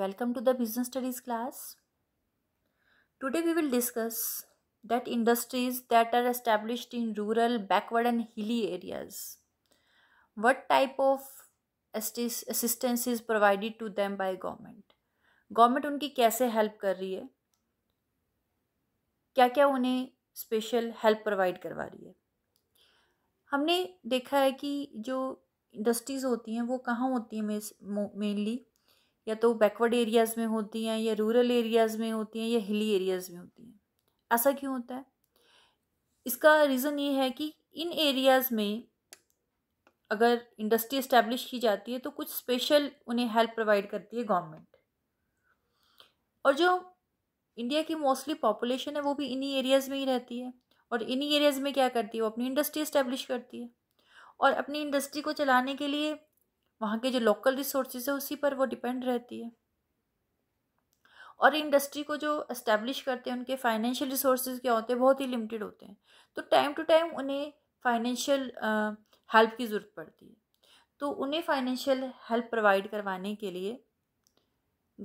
Welcome to the business studies class. Today we will discuss that industries that are established in rural, backward and hilly areas. What type of assistance is provided to them by government? Government उनकी कैसे help कर रही है क्या क्या उन्हें special help provide करवा रही है हमने देखा है कि जो इंडस्ट्रीज़ होती हैं वो कहाँ होती हैं मेनली या तो बैकवर्ड एरियाज़ में होती हैं या रूरल एरियाज़ में होती हैं या हिली एरियाज़ में होती हैं ऐसा क्यों होता है इसका रीज़न ये है कि इन एरियाज़ में अगर इंडस्ट्री इस्टेब्लिश की जाती है तो कुछ स्पेशल उन्हें हेल्प प्रोवाइड करती है गवर्नमेंट और जो इंडिया की मोस्टली पॉपुलेशन है वो भी इन्हीं एरियाज़ में ही रहती है और इन्हीं एरियाज़ में क्या करती है वो अपनी इंडस्ट्री इस्टेब्लिश करती है और अपनी इंडस्ट्री को चलाने के लिए वहाँ के जो लोकल रिसोर्सेज है उसी पर वो डिपेंड रहती है और इंडस्ट्री को जो इस्टेब्लिश करते हैं उनके फाइनेंशियल रिसोर्सेज क्या होते हैं बहुत ही लिमिटेड होते हैं तो टाइम टू टाइम उन्हें फाइनेंशियल हेल्प की ज़रूरत पड़ती है तो उन्हें फाइनेंशियल हेल्प प्रोवाइड करवाने के लिए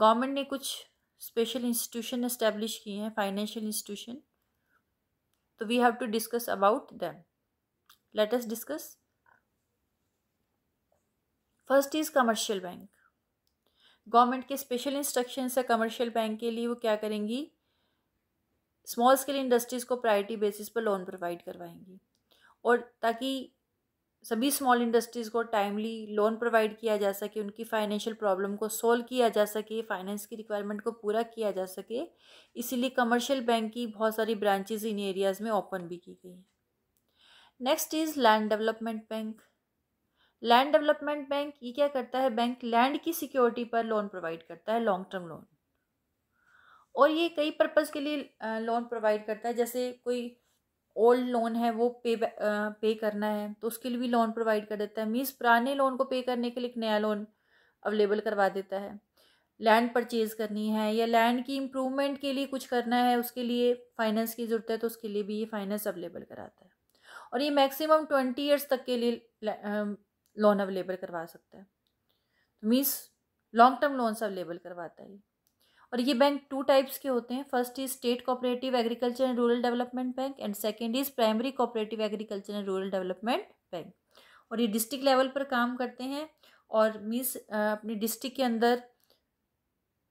गवर्नमेंट ने कुछ स्पेशल इंस्टीट्यूशन इस्टेब्लिश किए हैं फाइनेंशियल इंस्टीट्यूशन तो we have to discuss about them let us discuss first is commercial bank government के स्पेशल इंस्ट्रक्शन है कमर्शियल बैंक के लिए वो क्या करेंगी स्मॉल स्केल इंडस्ट्रीज़ को प्रायोरिटी बेसिस पर लोन प्रोवाइड करवाएंगी और ताकि सभी स्मॉल इंडस्ट्रीज़ को टाइमली लोन प्रोवाइड किया जा सके उनकी फाइनेंशियल प्रॉब्लम को सोल्व किया जा सके फाइनेंस की रिक्वायरमेंट को पूरा किया जा सके इसीलिए कमर्शियल बैंक की बहुत सारी ब्रांचेज इन एरियाज़ में ओपन भी की गई हैं next is land development bank land development bank ये क्या करता है बैंक लैंड की सिक्योरिटी पर लोन प्रोवाइड करता है लॉन्ग टर्म लोन और ये कई पर्पज़ के लिए लोन प्रोवाइड करता है जैसे कोई ओल्ड लोन है वो पे पे करना है तो उसके लिए भी लोन प्रोवाइड कर देता है मीन्स पुराने लोन को पे करने के लिए एक नया लोन अवेलेबल करवा देता है लैंड परचेज़ करनी है या लैंड की इम्प्रूवमेंट के लिए कुछ करना है उसके लिए फाइनेंस की ज़रूरत है तो उसके लिए भी ये फाइनेंस अवेलेबल कराता है और ये मैक्सिमम ट्वेंटी ईयर्स तक के लिए लोन अवेलेबल करवा सकता है means long term loans available करवाता है और ये बैंक टू टाइप्स के होते हैं first is state cooperative agriculture and rural development bank and second is primary cooperative agriculture and rural development bank और ये डिस्ट्रिक्ट लेवल पर काम करते हैं और मीन्स अपने डिस्ट्रिक्ट के अंदर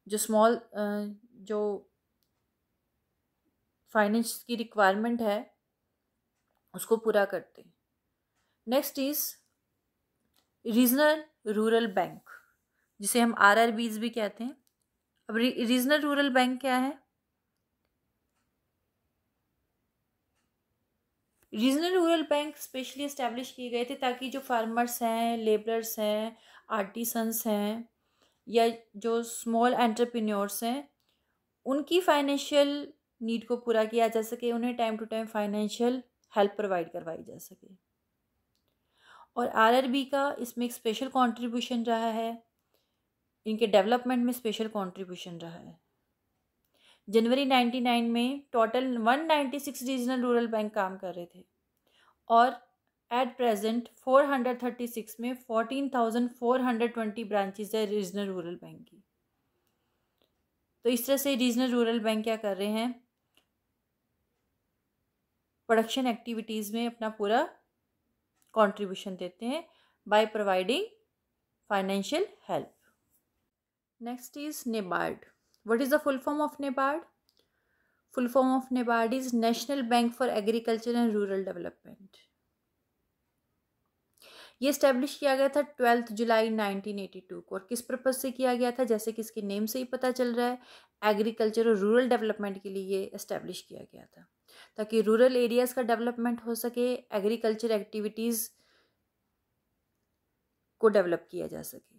जो स्मॉल जो फाइनेंस की रिक्वायरमेंट है उसको पूरा करते हैं next is regional rural bank जिसे हम आर आर बीज भी कहते हैं अब रीजनल रूरल बैंक क्या है regional rural bank specially establish किए गए थे ताकि जो फार्मर्स हैं लेबरर्स हैं आर्टिसंस हैं या जो स्मॉल एंटरप्रेन्योर्स हैं उनकी फाइनेंशियल नीड को पूरा किया जा सके उन्हें time to time financial help provide करवाई जा सके और आरआरबी का इसमें एक स्पेशल कंट्रीब्यूशन रहा है इनके डेवलपमेंट में स्पेशल कंट्रीब्यूशन रहा है जनवरी 99 में टोटल 196 रीजनल रूरल बैंक काम कर रहे थे और एट प्रेजेंट 436 में 14,420 ब्रांचेज है रीजनल रूरल बैंक की तो इस तरह से रीजनल रूरल बैंक क्या कर रहे हैं प्रोडक्शन एक्टिविटीज़ में अपना पूरा कंट्रीब्यूशन देते हैं by providing financial help next is NABARD what is the full form of NABARD full form of NABARD is national bank for agriculture and rural development ये इस्टेब्लिश किया गया था ट्वेल्थ जुलाई 1982 को और किस पर्पज़ से किया गया था जैसे कि इसके नेम से ही पता चल रहा है एग्रीकल्चर और रूरल डेवलपमेंट के लिए ये इस्टेब्लिश किया गया था ताकि रूरल एरियाज़ का डेवलपमेंट हो सके एग्रीकल्चर एक्टिविटीज़ को डेवलप किया जा सके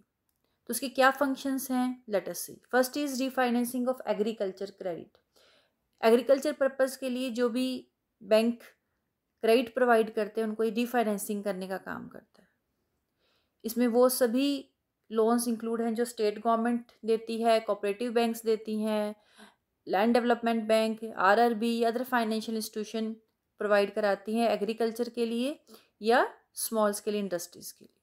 तो उसके क्या फंक्शंस हैं let's see first is refinancing of agriculture credit agriculture purpose के लिए जो भी बैंक क्रेडिट प्रोवाइड करते हैं उनको रीफाइनेंसिंग करने का काम करते हैं इसमें वो सभी लोन्स इंक्लूड हैं जो स्टेट गवर्नमेंट देती है कोऑपरेटिव बैंक्स देती हैं land development bank RRB other financial institution provide कराती हैं एग्रीकल्चर के लिए या स्मॉल स्केल इंडस्ट्रीज़ के लिए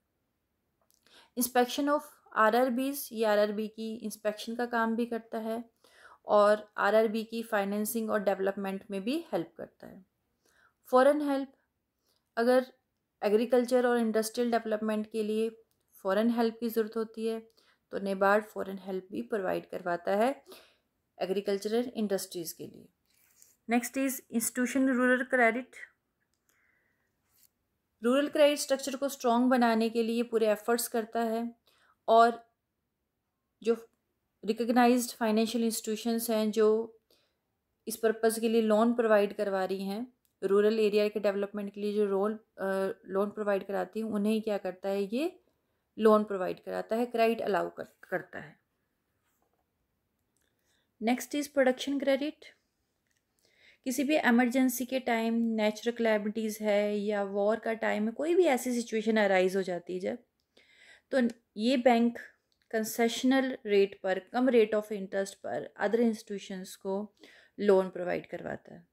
इंस्पेक्शन ऑफ आरआरबीज ये आरआरबी की इंस्पेक्शन का काम भी करता है और आरआरबी की फाइनेंसिंग और डेवलपमेंट में भी हेल्प करता है फॉरेन हेल्प अगर एग्रीकल्चर और इंडस्ट्रियल डेवलपमेंट के लिए फ़ॉरेन हेल्प की ज़रूरत होती है तो नेबार्ड फ़ॉरेन हेल्प भी प्रोवाइड करवाता है एग्रीकल्चरल इंडस्ट्रीज़ के लिए next is institution rural credit rural credit structure को स्ट्रॉन्ग बनाने के लिए पूरे एफर्ट्स करता है और जो रिकग्नाइज फाइनेंशियल इंस्टीट्यूशंस हैं जो इस पर्पज़ के लिए लोन प्रोवाइड करवा रही हैं रूरल एरिया के डेवलपमेंट के लिए जो रोल लोन प्रोवाइड कराती हूँ उन्हें क्या करता है ये लोन प्रोवाइड कराता है क्रेडिट अलाउ कर, करता है नेक्स्ट इज़ प्रोडक्शन क्रेडिट किसी भी एमरजेंसी के टाइम नेचुरल क्लैमिटीज़ है या वॉर का टाइम है कोई भी ऐसी सिचुएशन अराइज हो जाती है जब तो ये बैंक कंसेशनल रेट पर कम रेट ऑफ इंटरेस्ट पर अदर इंस्टीट्यूशंस को लोन प्रोवाइड करवाता है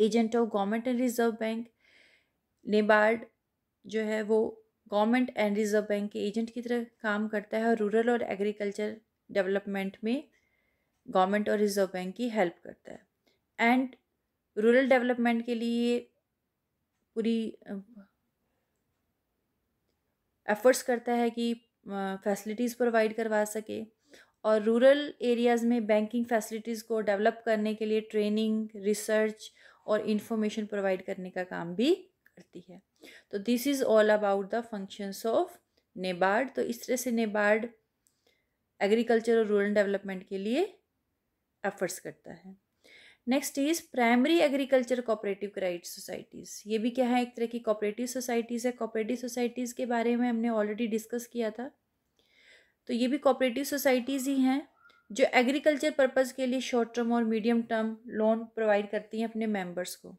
agent of government and reserve bank NABARD जो है वो गवर्नमेंट एंड रिजर्व बैंक के एजेंट की तरह काम करता है और रूरल और एग्रीकल्चर डेवलपमेंट में गवर्नमेंट और रिजर्व बैंक की हेल्प करता है एंड रूरल डेवलपमेंट के लिए पूरी एफर्ट्स करता है कि फैसिलिटीज़ प्रोवाइड करवा सके और रूरल एरियाज़ में बैंकिंग फैसिलिटीज़ को डेवलप करने के लिए ट्रेनिंग रिसर्च और इन्फॉर्मेशन प्रोवाइड करने का काम भी करती है तो this is all about the functions of NABARD तो इस तरह से नेबार्ड एग्रीकल्चर और रूरल डेवलपमेंट के लिए एफर्ट्स करता है next is primary agriculture cooperative credit societies ये भी क्या है एक तरह की कोऑपरेटिव सोसाइटीज़ है कोऑपरेटिव सोसाइटीज़ के बारे में हमने ऑलरेडी डिस्कस किया था तो ये भी कोऑपरेटिव सोसाइटीज़ ही हैं जो एग्रीकल्चर पर्पज़ के लिए शॉर्ट टर्म और मीडियम टर्म लोन प्रोवाइड करती हैं अपने मेंबर्स को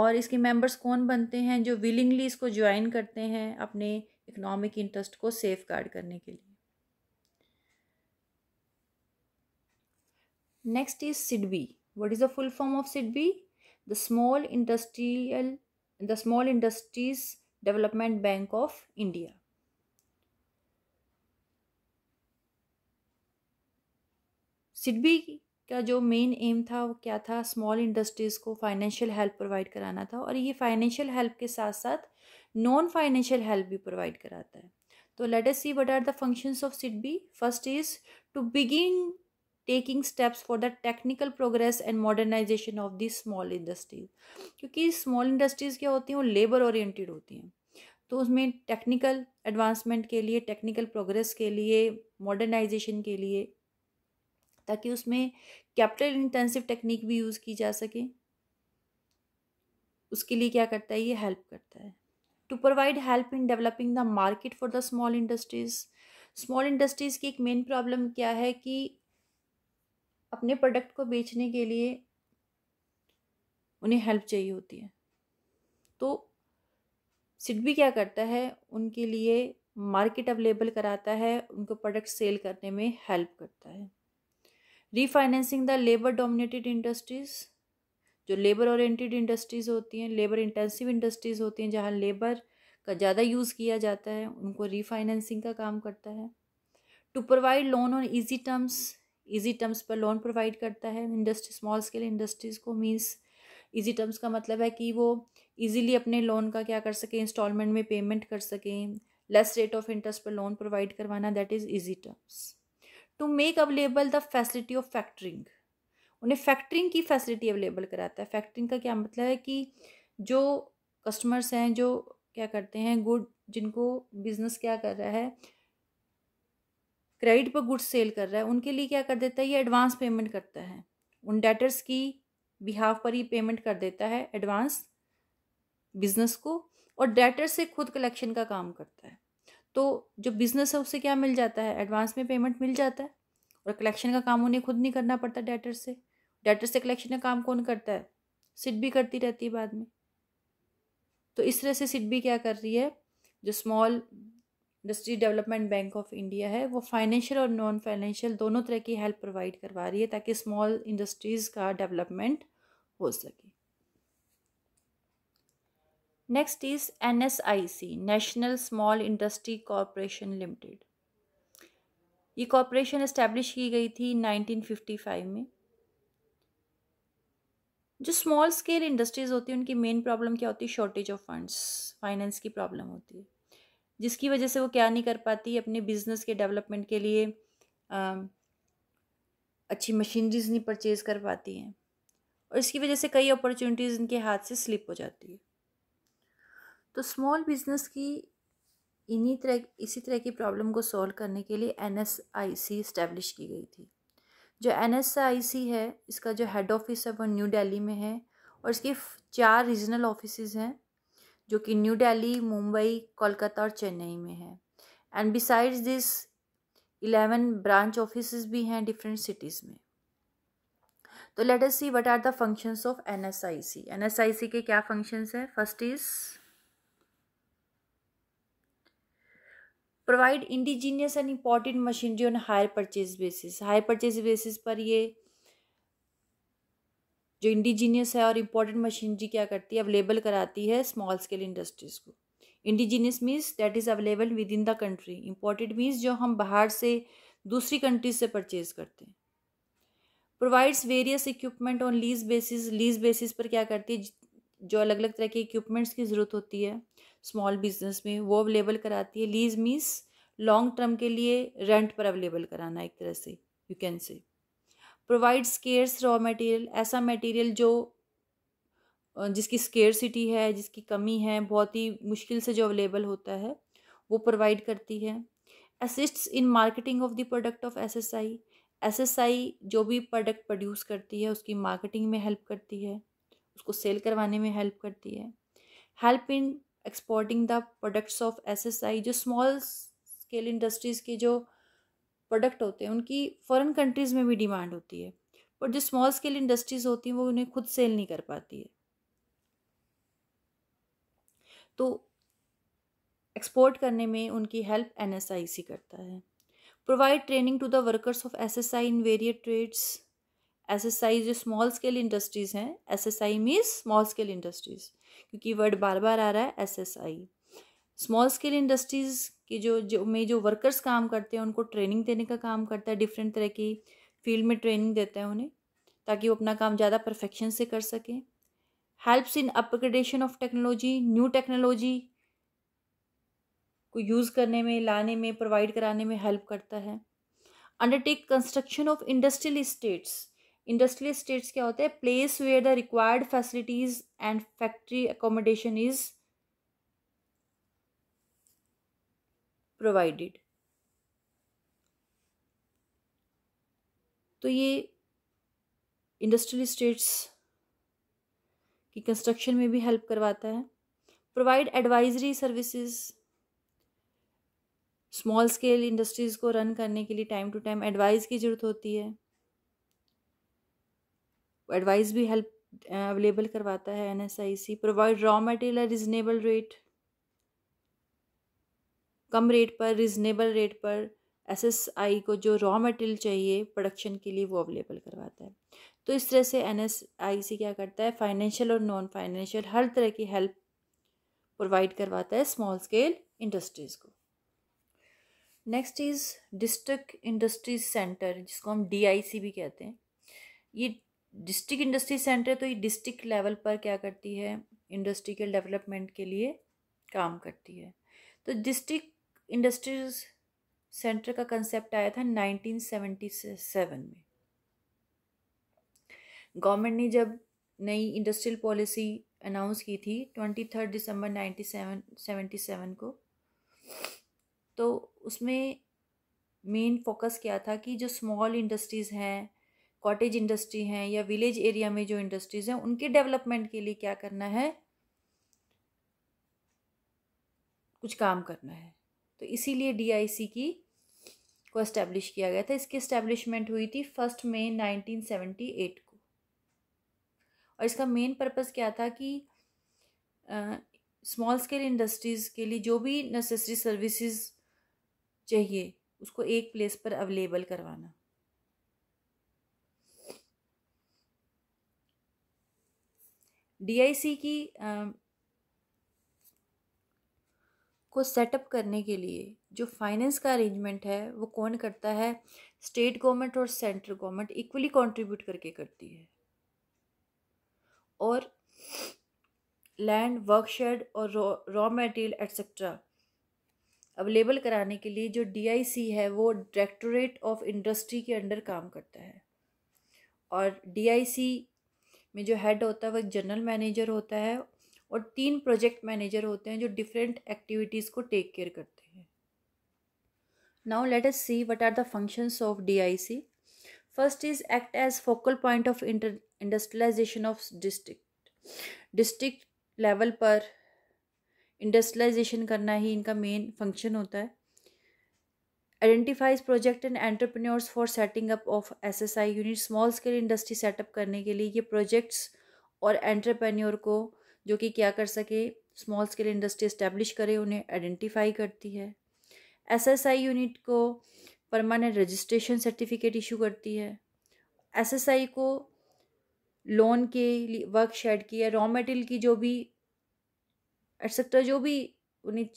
और इसके मेंबर्स कौन बनते हैं जो विलिंगली इसको ज्वाइन करते हैं अपने इकोनॉमिक इंटरेस्ट को सेफ गार्ड करने के लिए next is SIDBI what is the full form of SIDBI the small industrial the small industries development bank of India SIDBI का जो मेन एम था वो क्या था स्मॉल इंडस्ट्रीज़ को फाइनेंशियल हेल्प प्रोवाइड कराना था और ये फाइनेंशियल हेल्प के साथ साथ नॉन फाइनेंशियल हेल्प भी प्रोवाइड कराता है तो let us see what are the functions of SIDBI first is to begin taking steps for the technical progress and modernisation of the small industries क्योंकि स्मॉल इंडस्ट्रीज़ क्या होती हैं वो लेबर ओरिएंटेड होती हैं तो उसमें टेक्निकल एडवांसमेंट के लिए टेक्निकल प्रोग्रेस के लिए मॉडर्नाइजेशन के लिए ताकि उसमें कैपिटल इंटेंसिव टेक्निक भी यूज़ की जा सके उसके लिए क्या करता है ये हेल्प करता है to provide help in developing the market for the small industries small industries की एक मेन प्रॉब्लम क्या है कि अपने प्रोडक्ट को बेचने के लिए उन्हें हेल्प चाहिए होती है तो सिड भी क्या करता है उनके लिए मार्केट अवेलेबल कराता है उनको प्रोडक्ट सेल करने में हेल्प करता है refinancing the labour dominated industries जो लेबर ओरिएंटेड इंडस्ट्रीज़ होती हैं लेबर इंटेंसिव इंडस्ट्रीज़ होती हैं जहाँ लेबर का ज़्यादा यूज़ किया जाता है उनको रीफाइनेंसिंग का काम करता है to provide loan on easy terms easy terms पर लोन प्रोवाइड करता है इंडस्ट्री स्मॉल स्केल इंडस्ट्रीज़ को मीन्स ईजी टर्म्स का मतलब है कि वो ईजीली अपने लोन का क्या कर सकें इंस्टॉलमेंट में पेमेंट कर सकें लेस रेट ऑफ इंटरेस्ट पर लोन प्रोवाइड करवाना that is easy terms to make available the facility of factoring उन्हें फैक्ट्रिंग की फैसिलिटी अवेलेबल कराता है फैक्ट्रिंग का क्या मतलब है कि जो कस्टमर्स हैं जो क्या करते हैं गुड जिनको बिजनेस क्या कर रहा है क्रेडिट पर गुड्स सेल कर रहा है उनके लिए क्या कर देता है ये एडवांस पेमेंट करता है उन डेटर्स की बिहाफ पर ही पेमेंट कर देता है एडवांस बिजनेस को और डेटर से खुद कलेक्शन का काम करता है तो जो बिज़नेस है उससे क्या मिल जाता है एडवांस में पेमेंट मिल जाता है और कलेक्शन का काम उन्हें खुद नहीं करना पड़ता डेटर से डेटर से कलेक्शन का काम कौन करता है सिट भी करती रहती है बाद में तो इस तरह से सिट भी क्या कर रही है जो small industry development bank of India है वो फाइनेंशियल और नॉन फाइनेंशियल दोनों तरह की हेल्प प्रोवाइड करवा रही है ताकि स्मॉल इंडस्ट्रीज़ का डेवलपमेंट हो सके S I C national small industry corporation limited ये कॉरपोरेशन इस्टेब्लिश की गई थी 1955 में जो स्मॉल स्केल इंडस्ट्रीज़ होती है उनकी मेन प्रॉब्लम क्या होती है शॉर्टेज ऑफ फंड्स फाइनेंस की प्रॉब्लम होती है जिसकी वजह से वो क्या नहीं कर पाती अपने बिजनेस के डेवलपमेंट के लिए आ, अच्छी मशीनरीज नहीं परचेज़ कर पाती हैं और इसकी वजह से कई अपॉर्चुनिटीज़ इनके हाथ से स्लिप हो जाती है तो स्मॉल बिज़नेस की इन्हीं तरह इसी तरह की प्रॉब्लम को सॉल्व करने के लिए N S I C establish की गई थी जो एन एस आई सी है इसका जो हेड ऑफिस है वो न्यू दिल्ली में है और इसके चार रीजनल ऑफिस हैं जो कि न्यू दिल्ली मुंबई कोलकाता और चेन्नई में है and besides this eleven branch office भी हैं डिफरेंट सिटीज़ में तो let us see what are the functions of NSIC NSIC के क्या फंक्शंस हैं first is provide indigenous and important machinery on hire purchase basis hire purchase basis पर ये जो इंडिजीनियस है और इम्पॉर्टेंट मशीनरी क्या करती है अवेलेबल कराती है स्मॉल स्केल इंडस्ट्रीज़ को indigenous means that is available within the country imported means जो हम बाहर से दूसरी कंट्रीज से परचेज करते हैं provides various equipment on lease basis lease basis पर क्या करती है जो अलग अलग तरह के इक्विपमेंट्स की ज़रूरत होती है स्मॉल बिजनेस में वो अवेलेबल कराती है लीज मीन्स लॉन्ग टर्म के लिए रेंट पर अवेलेबल कराना एक तरह से you can say provide scarce raw material ऐसा मटेरियल जो जिसकी स्केयरसिटी है जिसकी कमी है बहुत ही मुश्किल से जो अवेलेबल होता है वो प्रोवाइड करती है assist in marketing of the product of S S S I S I जो भी प्रोडक्ट प्रोड्यूस करती है उसकी मार्केटिंग में हेल्प करती है उसको सेल करवाने में हेल्प करती है help in exporting the products of SSI जो स्मॉल स्केल इंडस्ट्रीज़ के जो प्रोडक्ट होते हैं उनकी फ़ॉरन कंट्रीज़ में भी डिमांड होती है पर जो स्मॉल स्केल इंडस्ट्रीज़ होती हैं वो उन्हें खुद सेल नहीं कर पाती है तो एक्सपोर्ट करने में उनकी हेल्प एन करता है provide training to the workers of S S I in various trades S S I जो स्मॉल स्केल इंडस्ट्रीज़ हैं S S I means small scale industries क्योंकि वर्ड बार बार आ रहा है एसएसआई स्मॉल स्केल इंडस्ट्रीज़ की जो जो में जो वर्कर्स काम करते हैं उनको ट्रेनिंग देने का काम करता है डिफरेंट तरह की फील्ड में ट्रेनिंग देता है उन्हें ताकि वो अपना काम ज़्यादा परफेक्शन से कर सकें helps in upgradation of technology new technology को यूज़ करने में लाने में प्रोवाइड कराने में हेल्प करता है undertake construction of industrial estates industrial states क्या होते हैं place where the required facilities and factory accommodation is provided तो ये इंडस्ट्रियल स्टेट्स की कंस्ट्रक्शन में भी हेल्प करवाता है provide advisory services small scale industries को रन करने के लिए टाइम टू टाइम एडवाइस की ज़रूरत होती है एडवाइस भी हेल्प अवेलेबल uh, करवाता है N S I C provide raw material reasonable rate कम रेट पर रिजनेबल रेट पर एस एस आई को जो रॉ मटेरियल चाहिए प्रोडक्शन के लिए वो अवेलेबल करवाता है तो इस तरह से एन एस आई सी क्या करता है फाइनेंशियल और नॉन फाइनेंशियल हर तरह की हेल्प प्रोवाइड करवाता है स्मॉल स्केल इंडस्ट्रीज़ को next is district industries centre जिसको हम डी आई सी भी कहते हैं ये डिस्ट्रिक्ट इंडस्ट्री सेंटर तो ये डिस्ट्रिक्ट लेवल पर क्या करती है इंडस्ट्री के डेवलपमेंट के लिए काम करती है तो डिस्ट्रिक्ट इंडस्ट्रीज सेंटर का कंसेप्ट आया था 1977 में गवर्नमेंट ने जब नई इंडस्ट्रियल पॉलिसी अनाउंस की थी twenty third December ninety seven seventy seven को तो उसमें मेन फोकस क्या था कि जो स्मॉल इंडस्ट्रीज़ हैं कॉटेज इंडस्ट्री हैं या विलेज एरिया में जो इंडस्ट्रीज़ हैं उनके डेवलपमेंट के लिए क्या करना है कुछ काम करना है तो इसीलिए डीआईसी की को एस्टेब्लिश किया गया था इसकी इस्टेब्लिशमेंट हुई थी फर्स्ट मई 1978 को और इसका मेन पर्पस क्या था कि स्मॉल स्केल इंडस्ट्रीज़ के लिए जो भी नेसेसरी सर्विसेज चाहिए उसको एक प्लेस पर अवेलेबल करवाना डीआईसी की आ, को सेटअप करने के लिए जो फाइनेंस का अरेंजमेंट है वो कौन करता है स्टेट गवर्नमेंट और सेंट्रल गवर्नमेंट इक्वली कंट्रीब्यूट करके करती है और लैंड वर्कशेड और रॉ मटेरियल एट्सेट्रा अवेलेबल कराने के लिए जो डीआईसी है वो डायरेक्टोरेट ऑफ इंडस्ट्री के अंडर काम करता है और डीआईसी में जो हेड होता है वो एक जनरल मैनेजर होता है और तीन प्रोजेक्ट मैनेजर होते हैं जो डिफरेंट एक्टिविटीज़ को टेक केयर करते हैं now let us see what are the functions of D I C first is act as focal point of inter industrialisation of district district level पर industrialisation करना ही इनका मेन फंक्शन होता है identifies project and entrepreneurs for setting up of S S I unit small scale industry setup करने के लिए ये प्रोजेक्ट्स और एंटरप्रेन्योर को जो कि क्या कर सके स्मॉल स्केल इंडस्ट्री इस्टेब्लिश करे उन्हें आइडेंटिफाई करती है एस एस आई यूनिट को परमानेंट रजिस्ट्रेशन सर्टिफिकेट इशू करती है एस एस आई को लोन के लिए वर्क शेड की या रॉ मेटेरियल की जो भी एटसेट्रा जो भी उन्हें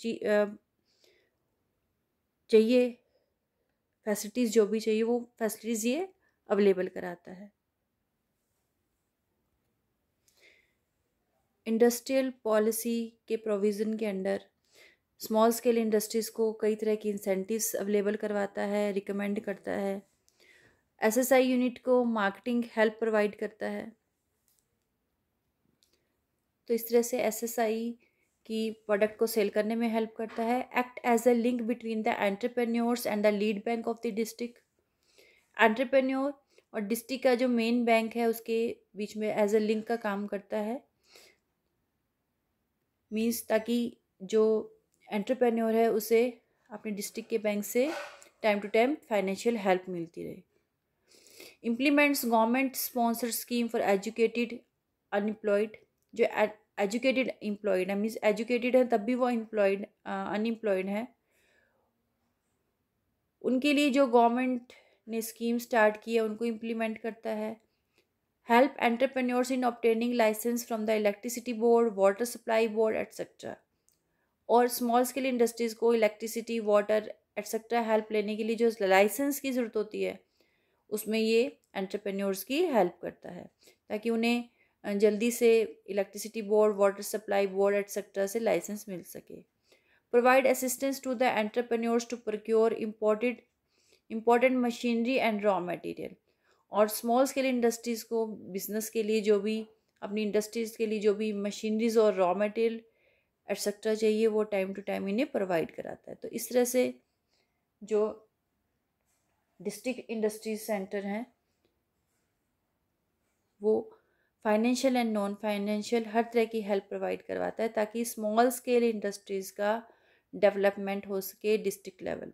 चाहिए फैसिलिटीज़ जो भी चाहिए वो फैसिलिटीज़ ये अवेलेबल कराता है इंडस्ट्रियल पॉलिसी के प्रोविज़न के अंडर स्मॉल स्केल इंडस्ट्रीज़ को कई तरह की इंसेंटिव्स अवेलेबल करवाता है रिकमेंड करता है एसएसआई यूनिट को मार्केटिंग हेल्प प्रोवाइड करता है तो इस तरह से एसएसआई की प्रोडक्ट को सेल करने में हेल्प करता है act as a link between the entrepreneurs and the lead bank of the district entrepreneur और डिस्ट्रिक्ट का जो मेन बैंक है उसके बीच में एज अ लिंक का काम करता है मीन्स ताकि जो एंटरप्रेन्योर है उसे अपने डिस्ट्रिक्ट के बैंक से time to time financial help मिलती रहे implements government sponsor scheme for educated unemployed जो एजुकेटेड एम्प्लॉयड है मीन्स एजुकेटेड है तब भी वो एम्प्लॉयड अनएम्प्लॉयड है उनके लिए जो गवर्नमेंट ने स्कीम स्टार्ट की है उनको इम्प्लीमेंट करता है help entrepreneurs in obtaining licence from the electricity board water supply board etcetera और स्मॉल स्केल इंडस्ट्रीज़ को इलेक्ट्रिसिटी वाटर एट्सेट्रा हेल्प लेने के लिए जो लाइसेंस की ज़रूरत होती है उसमें ये एंटरप्रेन्योर्स की हेल्प करता है ताकि उन्हें जल्दी से electricity board water supply board etcetera से लाइसेंस मिल सके provide assistance to the entrepreneurs to procure imported important machinery and raw material और स्मॉल स्केल इंडस्ट्रीज़ को बिजनेस के लिए जो भी अपनी इंडस्ट्रीज़ के लिए जो भी मशीनरीज और रॉ मटेरियल एटसेट्रा चाहिए वो टाइम टू टाइम इन्हें प्रोवाइड कराता है तो इस तरह से जो डिस्ट्रिक्ट इंडस्ट्रीज सेंटर हैं वो फाइनेंशियल एंड नॉन फाइनेंशियल हर तरह की हेल्प प्रोवाइड करवाता है ताकि स्मॉल स्केल इंडस्ट्रीज़ का डेवलपमेंट हो सके डिस्ट्रिक्ट लेवल